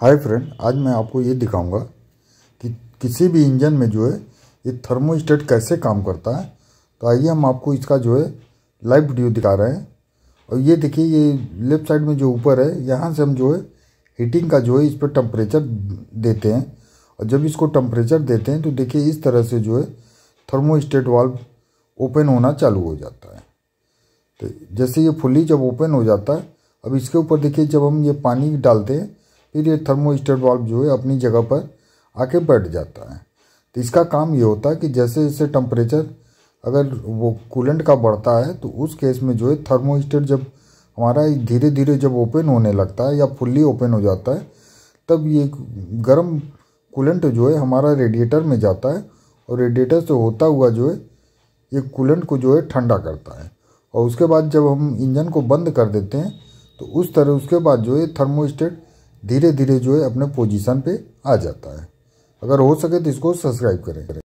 hi friend आज मैं आपको ये दिखाऊंगा कि किसी भी इंजन में जो है ये थर्मोस्टेट कैसे काम करता है तो आइए हम आपको इसका जो है लाइव वीडियो दिखा रहे हैं और ये देखिए ये लेफ्ट साइड में जो ऊपर है यहाँ से हम जो है हीटिंग का जो है इस पर टम्परेचर देते हैं और जब इसको टम्परेचर देते हैं तो देखिए इस तरह से जो है थर्मोस्टेट वाल्व ओपन होना चालू हो जाता है तो जैसे ये फुल्ली जब ओपन हो जाता है अब इसके ऊपर देखिए जब हम ये पानी डालते हैं फिर ये थर्मोस्टेट वाल्व जो है अपनी जगह पर आके बैठ जाता है तो इसका काम ये होता है कि जैसे जैसे टम्परेचर अगर वो कूलेंट का बढ़ता है तो उस केस में जो है थर्मोस्टेट जब हमारा धीरे धीरे जब ओपन होने लगता है या फुल्ली ओपन हो जाता है तब ये गर्म कूलेंट जो है हमारा रेडिएटर में जाता है और रेडिएटर से होता हुआ जो है ये कूलेंट को जो है ठंडा करता है और उसके बाद जब हम इंजन को बंद कर देते हैं तो उस तरह उसके बाद जो है थर्मोस्टेट धीरे धीरे जो है अपने पोजीशन पे आ जाता है अगर हो सके तो इसको सब्सक्राइब करें